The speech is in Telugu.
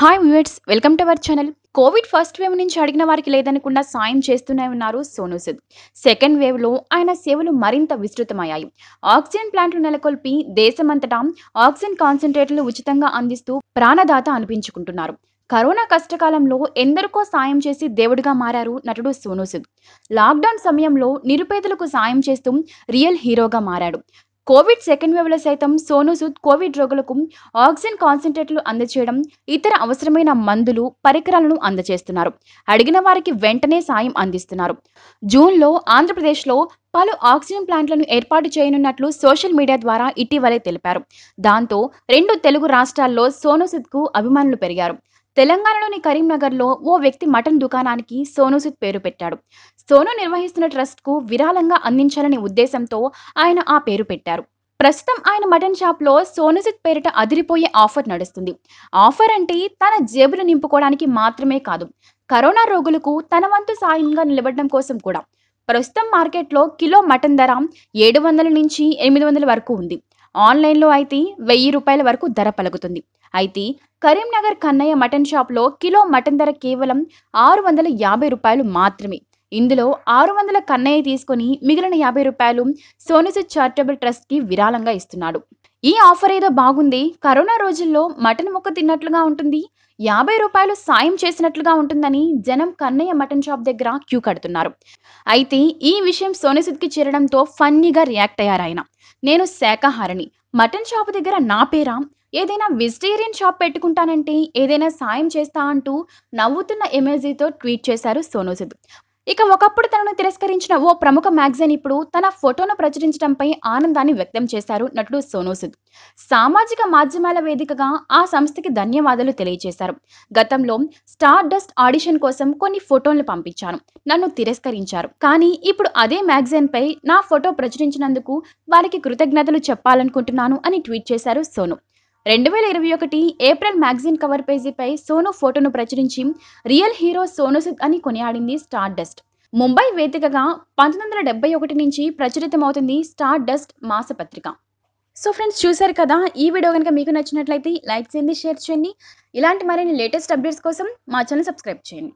hi viewers welcome to our channel covid first wave నుంచి అడిగిన వారికి లేదనకుండా సాయం చేస్తూనే ఉన్నారు సోను సూద్ సెకండ్ వేవ్లో ఆయన సేవలు మరింత విస్తృతమయ్యాయి ఆక్సిజన్ ప్లాంట్లు నెలకొల్పి దేశమంతటా ఆక్సిజన్ కాన్సన్ట్రేటర్లు ఉచితంగా అందిస్తూ ప్రాణదాత అనిపించుకుంటున్నారు కరోనా కష్టకాలంలో ఎందరికో సాయం చేసి దేవుడిగా మారారు నటుడు సోనూ సూద్ లాక్డౌన్ సమయంలో నిరుపేదలకు సాయం చేస్తూ రియల్ హీరోగా మారాడు కోవిడ్ సెకండ్ వేవ్లో సైతం సోనూ సూద్ కోవిడ్ రోగులకు ఆక్సిజన్ కాన్సన్ట్రేట్లు అందజేయడం ఇతర అవసరమైన మందులు పరికరాలను అందజేస్తున్నారు అడిగిన వారికి వెంటనే సాయం అందిస్తున్నారు జూన్లో ఆంధ్రప్రదేశ్లో పలు ఆక్సిజన్ ప్లాంట్లను ఏర్పాటు చేయనున్నట్లు సోషల్ మీడియా ద్వారా ఇటీవలే తెలిపారు దాంతో రెండు తెలుగు రాష్ట్రాల్లో సుద్కు అభిమానులు పెరిగారు తెలంగాణలోని కరీంనగర్లో ఓ వ్యక్తి మటన్ దుకాణానికి సోనూసిత్ పేరు పెట్టాడు సోను నిర్వహిస్తున్న ట్రస్ట్కు విరాళంగా అందించాలనే ఉద్దేశంతో ఆయన ఆ పేరు పెట్టారు ప్రస్తుతం ఆయన మటన్ షాప్లో సోనూసిత్ పేరిట అదిరిపోయే ఆఫర్ నడుస్తుంది ఆఫర్ అంటే తన జేబులు నింపుకోవడానికి మాత్రమే కాదు కరోనా రోగులకు తన వంతు సాయంగా నిలబడడం కోసం కూడా ప్రస్తుతం మార్కెట్లో కిలో మటన్ ధర ఏడు వందల నుంచి ఎనిమిది వందల వరకు ఉంది ఆన్లైన్లో అయితే వెయ్యి రూపాయల వరకు ధర పలుకుతుంది అయితే కరీంనగర్ కన్నయ్య మటన్ షాప్లో కిలో మటన్ ధర కేవలం ఆరు వందల యాభై రూపాయలు మాత్రమే ఇందులో ఆరు వందల కన్నయ్య తీసుకొని మిగిలిన యాభై రూపాయలు సోనిసు చారిటబుల్ ట్రస్ట్కి విరాళంగా ఇస్తున్నాడు ఈ ఆఫర్ ఏదో బాగుంది కరోనా రోజుల్లో మటన్ ముక్క తిన్నట్లుగా ఉంటుంది యాభై రూపాయలు సాయం చేసినట్లుగా ఉంటుందని జనం కన్నయ్య మటన్ షాప్ దగ్గర క్యూ కడుతున్నారు అయితే ఈ విషయం సోనిసుద్కి చేరడంతో ఫన్నీగా రియాక్ట్ అయ్యారాయన నేను శాఖాహారిని మటన్ షాప్ దగ్గర నా పేరా ఏదైనా వెజిటేరియన్ షాప్ పెట్టుకుంటానంటే ఏదైనా సాయం చేస్తా అంటూ నవ్వుతున్న ఎమేజీతో ట్వీట్ చేశారు సోనూసుద్ ఇక ఒకప్పుడు తనను తిరస్కరించిన ఓ ప్రముఖ మ్యాగజైన్ ఇప్పుడు తన ఫోటోను ప్రచురించడంపై ఆనందాన్ని వ్యక్తం చేశారు నటుడు సోనూ సామాజిక మాధ్యమాల వేదికగా ఆ సంస్థకి ధన్యవాదాలు తెలియజేశారు గతంలో స్టార్ డస్ట్ ఆడిషన్ కోసం కొన్ని ఫోటోలు పంపించాను నన్ను తిరస్కరించారు కానీ ఇప్పుడు అదే మ్యాగజైన్ పై నా ఫోటో ప్రచురించినందుకు వారికి కృతజ్ఞతలు చెప్పాలనుకుంటున్నాను అని ట్వీట్ చేశారు సోను రెండు వేల ఇరవై ఒకటి ఏప్రిల్ మ్యాగజైన్ కవర్ పేజీపై సోను ఫోటోను ప్రచురించి రియల్ హీరో సోను సుద్ అని కొనియాడింది స్టార్ డస్ట్ ముంబై వేదికగా పంతొమ్మిది వందల డెబ్బై ఒకటి నుంచి ప్రచురితమవుతుంది స్టార్ డస్ట్ మాసపత్రిక సో ఫ్రెండ్స్ చూశారు కదా ఈ వీడియో కనుక మీకు నచ్చినట్లయితే లైక్ చేయండి షేర్ చేయండి ఇలాంటి మరిన్ని లేటెస్ట్ అప్డేట్స్ కోసం మా ఛానల్ సబ్స్క్రైబ్ చేయండి